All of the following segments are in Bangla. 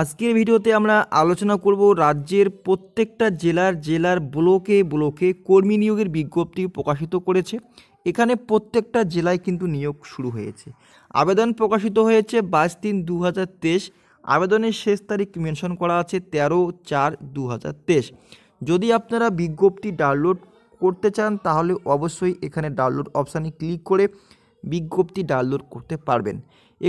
আজকের ভিডিওতে আমরা আলোচনা করব রাজ্যের প্রত্যেকটা জেলার জেলার ব্লকে ব্লকে কর্মী নিয়োগের বিজ্ঞপ্তি প্রকাশিত করেছে এখানে প্রত্যেকটা জেলায় কিন্তু নিয়োগ শুরু হয়েছে আবেদন প্রকাশিত হয়েছে বাইশ তিন দু আবেদনের শেষ তারিখ মেনশন করা আছে তেরো চার দু যদি আপনারা বিজ্ঞপ্তি ডাউনলোড করতে চান তাহলে অবশ্যই এখানে ডাউনলোড অপশানে ক্লিক করে বিজ্ঞপ্তি ডাউনলোড করতে পারবেন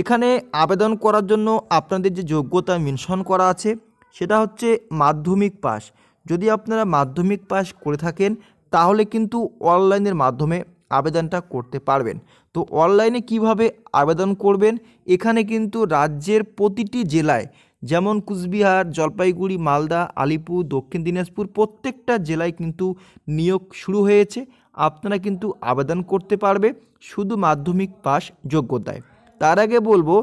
এখানে আবেদন করার জন্য আপনাদের যে যোগ্যতা মেনশন করা আছে সেটা হচ্ছে মাধ্যমিক পাস যদি আপনারা মাধ্যমিক পাস করে থাকেন তাহলে কিন্তু অনলাইনের মাধ্যমে আবেদনটা করতে পারবেন তো অনলাইনে কিভাবে আবেদন করবেন এখানে কিন্তু রাজ্যের প্রতিটি জেলায় যেমন কুচবিহার জলপাইগুড়ি মালদা আলিপুর দক্ষিণ দিনাজপুর প্রত্যেকটা জেলায় কিন্তু নিয়োগ শুরু হয়েছে আপনারা কিন্তু আবেদন করতে পারবে শুধু মাধ্যমিক পাস যোগ্যতায় তার আগে বলবো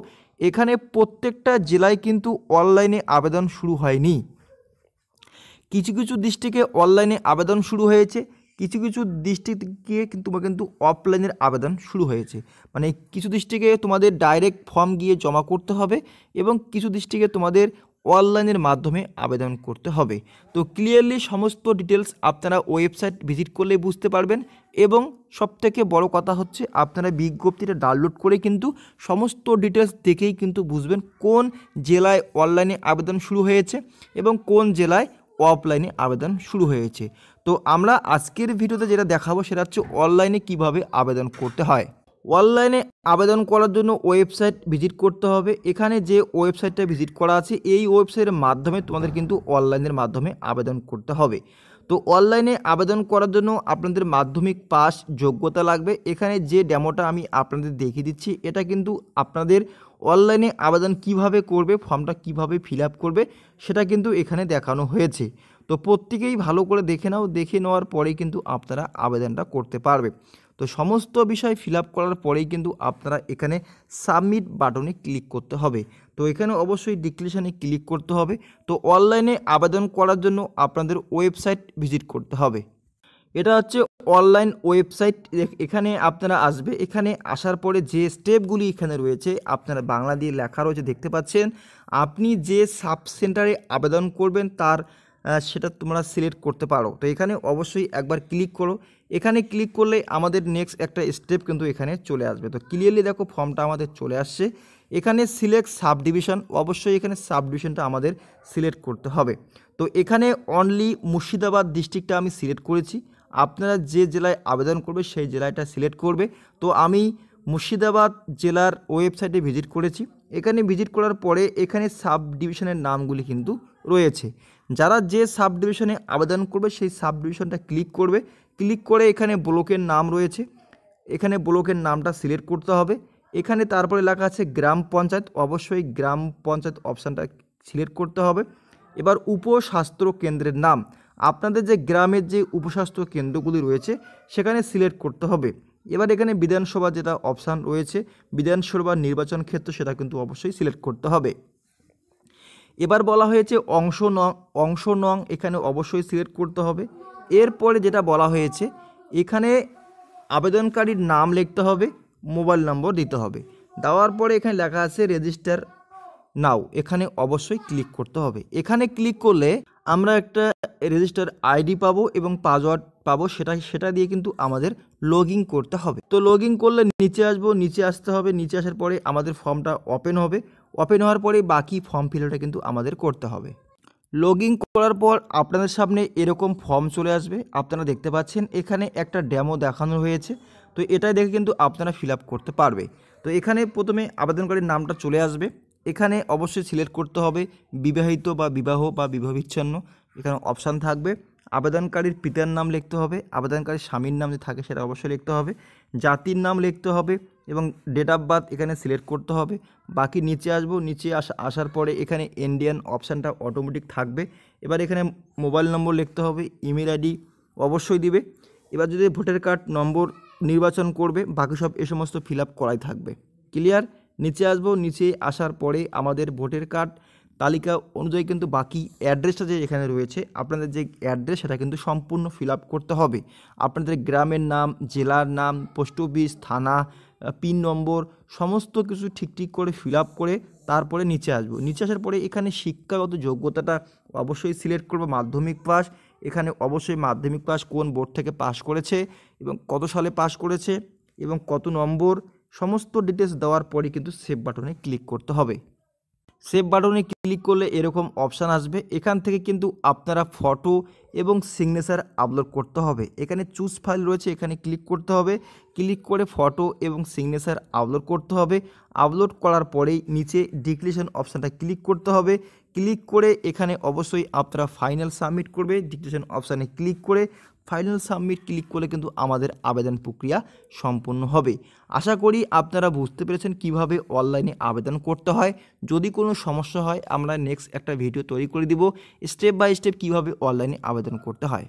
এখানে প্রত্যেকটা জেলায় কিন্তু অনলাইনে আবেদন শুরু হয়নি কিছু কিছু ডিস্ট্রিক্টে অনলাইনে আবেদন শুরু হয়েছে কিছু কিছু ডিস্ট্রিক্ট গিয়ে কিন্তু তোমার কিন্তু অফলাইনের আবেদন শুরু হয়েছে মানে কিছু ডিস্ট্রিক্টে তোমাদের ডাইরেক্ট ফর্ম গিয়ে জমা করতে হবে এবং কিছু ডিস্ট্রিক্টে তোমাদের অনলাইনের মাধ্যমে আবেদন করতে হবে তো ক্লিয়ারলি সমস্ত ডিটেলস আপনারা ওয়েবসাইট ভিজিট করলে বুঝতে পারবেন এবং সবথেকে বড় কথা হচ্ছে আপনারা বিজ্ঞপ্তিটা ডাউনলোড করে কিন্তু সমস্ত ডিটেলস দেখেই কিন্তু বুঝবেন কোন জেলায় অনলাইনে আবেদন শুরু হয়েছে এবং কোন জেলায় অফলাইনে আবেদন শুরু হয়েছে তো আমরা আজকের ভিডিওতে যেটা দেখাবো সেটা হচ্ছে অনলাইনে কিভাবে আবেদন করতে হয় অনলাইনে আবেদন করার জন্য ওয়েবসাইট ভিজিট করতে হবে এখানে যে ওয়েবসাইটটা ভিজিট করা আছে এই ওয়েবসাইটের মাধ্যমে তোমাদের কিন্তু অনলাইনের মাধ্যমে আবেদন করতে হবে তো অনলাইনে আবেদন করার জন্য আপনাদের মাধ্যমিক পাস যোগ্যতা লাগবে এখানে যে ডেমোটা আমি আপনাদের দেখিয়ে দিচ্ছি এটা কিন্তু আপনাদের অনলাইনে আবেদন কিভাবে করবে ফর্মটা কিভাবে ফিল করবে সেটা কিন্তু এখানে দেখানো হয়েছে তো প্রত্যেকেই ভালো করে দেখে নাও দেখে নেওয়ার পরেই কিন্তু আপনারা আবেদনটা করতে পারবে তো সমস্ত বিষয় ফিল করার পরেই কিন্তু আপনারা এখানে সাবমিট বাটনে ক্লিক করতে হবে তো এখানে অবশ্যই ডিক্লেশানে ক্লিক করতে হবে তো অনলাইনে আবেদন করার জন্য আপনাদের ওয়েবসাইট ভিজিট করতে হবে এটা হচ্ছে অনলাইন ওয়েবসাইট এখানে আপনারা আসবে এখানে আসার পরে যে স্টেপগুলি এখানে রয়েছে আপনারা বাংলা দিয়ে লেখা রয়েছে দেখতে পাচ্ছেন আপনি যে সাব সেন্টারে আবেদন করবেন তার সেটা তোমরা সিলেক্ট করতে পারো তো এখানে অবশ্যই একবার ক্লিক করো এখানে ক্লিক করলে আমাদের নেক্সট একটা স্টেপ কিন্তু এখানে চলে আসবে তো ক্লিয়ারলি দেখো ফর্মটা আমাদের চলে আসছে এখানে সিলেক্ট সাব ডিভিশন অবশ্যই এখানে সাব ডিভিশনটা আমাদের সিলেক্ট করতে হবে তো এখানে অনলি মুর্শিদাবাদ ডিস্ট্রিক্টটা আমি সিলেক্ট করেছি আপনারা যে জেলায় আবেদন করবে সেই জেলাটা সিলেক্ট করবে তো আমি মুর্শিদাবাদ জেলার ওয়েবসাইটে ভিজিট করেছি এখানে ভিজিট করার পরে এখানে সাব ডিভিশনের নামগুলি কিন্তু রয়েছে যারা যে সাব ডিভিশনে আবেদন করবে সেই সাব ডিভিশনটা ক্লিক করবে ক্লিক করে এখানে ব্লকের নাম রয়েছে এখানে ব্লকের নামটা সিলেক্ট করতে হবে এখানে তারপরে লেখা আছে গ্রাম পঞ্চায়েত অবশ্যই গ্রাম পঞ্চায়েত অপশানটা সিলেক্ট করতে হবে এবার উপস্বাস্থ্য কেন্দ্রের নাম আপনাদের যে গ্রামের যে উপস্বাস্থ্য কেন্দ্রগুলি রয়েছে সেখানে সিলেক্ট করতে হবে এবার এখানে বিধানসভা যেটা অপশান রয়েছে বিধানসভা নির্বাচন ক্ষেত্র সেটা কিন্তু অবশ্যই সিলেক্ট করতে হবে এবার বলা হয়েছে অংশ নং অংশ নং এখানে অবশ্যই সিলেক্ট করতে হবে এরপরে যেটা বলা হয়েছে এখানে আবেদনকারীর নাম লিখতে হবে মোবাইল নম্বর দিতে হবে দেওয়ার পরে এখানে লেখা আছে রেজিস্টার নাও এখানে অবশ্যই ক্লিক করতে হবে এখানে ক্লিক করলে আমরা একটা রেজিস্টার আইডি পাবো এবং পাসওয়ার্ড পাবো সেটা সেটা দিয়ে কিন্তু আমাদের লগ করতে হবে তো লগ করলে নিচে আসবো নিচে আসতে হবে নিচে আসার পরে আমাদের ফর্মটা ওপেন হবে ওপেন হওয়ার পরে বাকি ফর্ম ফিলটা কিন্তু আমাদের করতে হবে লগ করার পর আপনাদের সামনে এরকম ফর্ম চলে আসবে আপনারা দেখতে পাচ্ছেন এখানে একটা ড্যামো দেখানো হয়েছে তো এটা দেখে কিন্তু আপনারা ফিল করতে পারবে তো এখানে প্রথমে আবেদনকারীর নামটা চলে আসবে এখানে অবশ্যই সিলেক্ট করতে হবে বিবাহিত বা বিবাহ বা বিবাহ বিচ্ছন্ন এখানে অপশান থাকবে আবেদনকারীর পিতার নাম লিখতে হবে আবেদনকারীর স্বামীর নাম যে থাকে সেটা অবশ্যই লিখতে হবে জাতির নাম লিখতে হবে এবং ডেট অফ বার্থ এখানে সিলেক্ট করতে হবে বাকি নিচে আসবো নিচে আসা আসার পরে এখানে ইন্ডিয়ান অপশানটা অটোমেটিক থাকবে এবার এখানে মোবাইল নম্বর লিখতে হবে ইমেল আইডি অবশ্যই দিবে এবার যদি ভোটার কার্ড নম্বর নির্বাচন করবে বাকি সব এ সমস্ত ফিল আপ করাই থাকবে ক্লিয়ার নিচে আসব নিচে আসার পরে আমাদের ভোটের কার্ড তালিকা অনুযায়ী কিন্তু বাকি অ্যাড্রেসটা যে এখানে রয়েছে আপনাদের যে অ্যাড্রেস সেটা কিন্তু সম্পূর্ণ ফিল করতে হবে আপনাদের গ্রামের নাম জেলার নাম পোস্ট অফিস থানা পিন নম্বর সমস্ত কিছু ঠিক ঠিক করে ফিল করে তারপরে নিচে আসবো নিচে আসার পরে এখানে শিক্ষাগত যোগ্যতাটা অবশ্যই সিলেক্ট করবো মাধ্যমিক পাস এখানে অবশ্যই মাধ্যমিক পাস কোন বোর্ড থেকে পাস করেছে এবং কত সালে পাস করেছে এবং কত নম্বর সমস্ত ডিটেলস দেওয়ার পরে কিন্তু সেভ বাটনে ক্লিক করতে হবে সেভ বাটনে ক্লিক করলে এরকম অপশান আসবে এখান থেকে কিন্তু আপনারা ফটো এবং সিগনেচার আপলোড করতে হবে এখানে চুজ ফাইল রয়েছে এখানে ক্লিক করতে হবে ক্লিক করে ফটো এবং সিগনেচার আপলোড করতে হবে আপলোড করার পরেই নিচে ডিক্লেশন অপশানটা ক্লিক করতে হবে ক্লিক করে এখানে অবশ্যই আপনারা ফাইনাল সাবমিট করবে ডিক্লেশন অপশানে ক্লিক করে ফাইনাল সাবমিট ক্লিক করলে কিন্তু আমাদের আবেদন প্রক্রিয়া সম্পূর্ণ হবে আশা করি আপনারা বুঝতে পেরেছেন কিভাবে অনলাইনে আবেদন করতে হয় যদি কোনো সমস্যা হয় আমরা নেক্সট একটা ভিডিও তৈরি করে দিব স্টেপ বাই স্টেপ কিভাবে অনলাইনে আবেদন করতে হয়